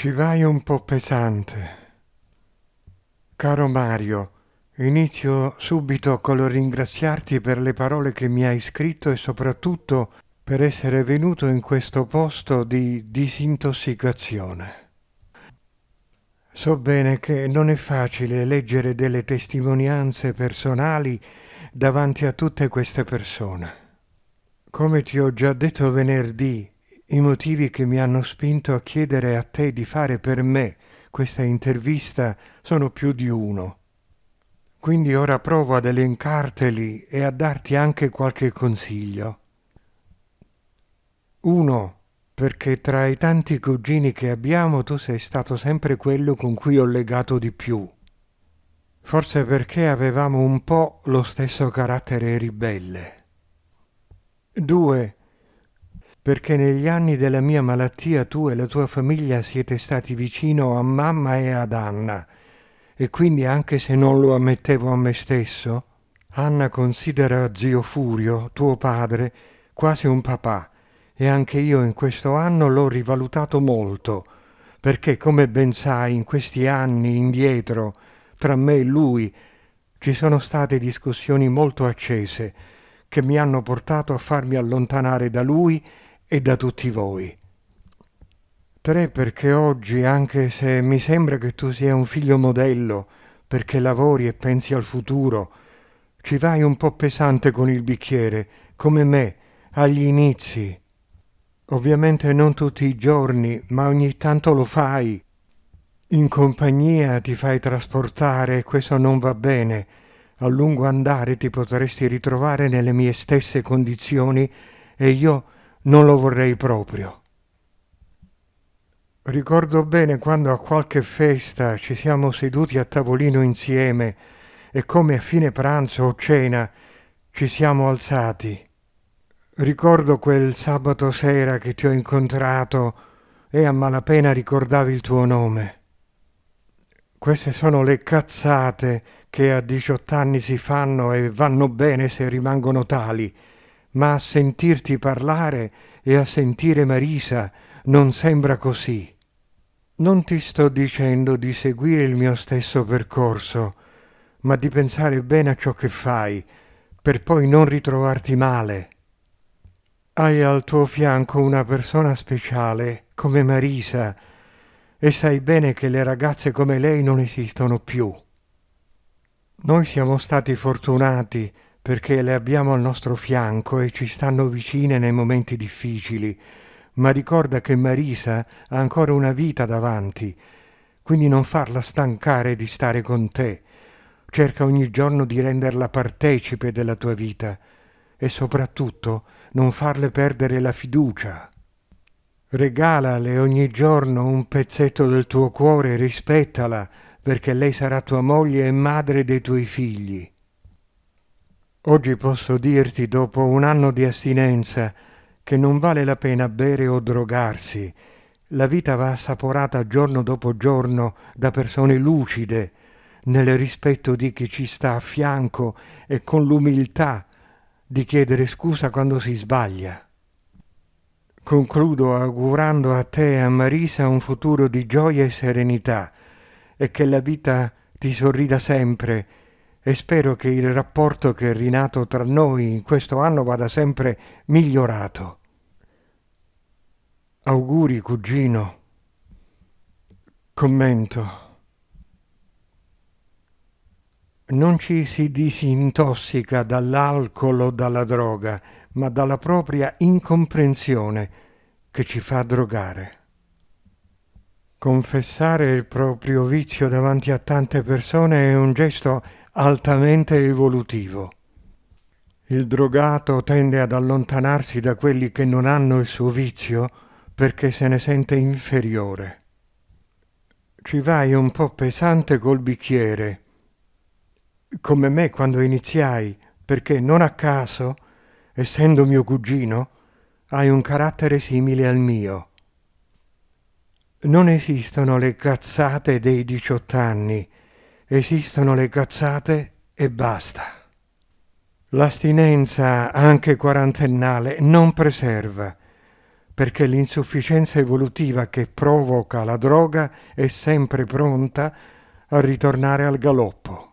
Ci vai un po' pesante. Caro Mario, inizio subito col ringraziarti per le parole che mi hai scritto e soprattutto per essere venuto in questo posto di disintossicazione. So bene che non è facile leggere delle testimonianze personali davanti a tutte queste persone. Come ti ho già detto venerdì, i motivi che mi hanno spinto a chiedere a te di fare per me questa intervista sono più di uno. Quindi ora provo ad elencarteli e a darti anche qualche consiglio. 1. Perché tra i tanti cugini che abbiamo tu sei stato sempre quello con cui ho legato di più. Forse perché avevamo un po' lo stesso carattere ribelle. 2 perché negli anni della mia malattia tu e la tua famiglia siete stati vicino a mamma e ad Anna, e quindi anche se non lo ammettevo a me stesso, Anna considera zio Furio, tuo padre, quasi un papà, e anche io in questo anno l'ho rivalutato molto, perché come ben sai in questi anni indietro, tra me e lui, ci sono state discussioni molto accese, che mi hanno portato a farmi allontanare da lui e da tutti voi. Tre perché oggi, anche se mi sembra che tu sia un figlio modello, perché lavori e pensi al futuro, ci vai un po' pesante con il bicchiere, come me, agli inizi. Ovviamente non tutti i giorni, ma ogni tanto lo fai. In compagnia ti fai trasportare e questo non va bene. A lungo andare ti potresti ritrovare nelle mie stesse condizioni e io non lo vorrei proprio. Ricordo bene quando a qualche festa ci siamo seduti a tavolino insieme e come a fine pranzo o cena ci siamo alzati. Ricordo quel sabato sera che ti ho incontrato e a malapena ricordavi il tuo nome. Queste sono le cazzate che a 18 anni si fanno e vanno bene se rimangono tali ma a sentirti parlare e a sentire Marisa non sembra così. Non ti sto dicendo di seguire il mio stesso percorso, ma di pensare bene a ciò che fai, per poi non ritrovarti male. Hai al tuo fianco una persona speciale, come Marisa, e sai bene che le ragazze come lei non esistono più. Noi siamo stati fortunati perché le abbiamo al nostro fianco e ci stanno vicine nei momenti difficili, ma ricorda che Marisa ha ancora una vita davanti, quindi non farla stancare di stare con te. Cerca ogni giorno di renderla partecipe della tua vita e soprattutto non farle perdere la fiducia. Regalale ogni giorno un pezzetto del tuo cuore, e rispettala, perché lei sarà tua moglie e madre dei tuoi figli. Oggi posso dirti, dopo un anno di astinenza, che non vale la pena bere o drogarsi. La vita va assaporata giorno dopo giorno da persone lucide, nel rispetto di chi ci sta a fianco e con l'umiltà di chiedere scusa quando si sbaglia. Concludo augurando a te e a Marisa un futuro di gioia e serenità e che la vita ti sorrida sempre e spero che il rapporto che è rinato tra noi in questo anno vada sempre migliorato. Auguri cugino. Commento. Non ci si disintossica dall'alcol o dalla droga, ma dalla propria incomprensione che ci fa drogare. Confessare il proprio vizio davanti a tante persone è un gesto altamente evolutivo. Il drogato tende ad allontanarsi da quelli che non hanno il suo vizio perché se ne sente inferiore. Ci vai un po' pesante col bicchiere, come me quando iniziai, perché non a caso, essendo mio cugino, hai un carattere simile al mio. Non esistono le cazzate dei diciottanni anni esistono le cazzate e basta. L'astinenza, anche quarantennale, non preserva, perché l'insufficienza evolutiva che provoca la droga è sempre pronta a ritornare al galoppo.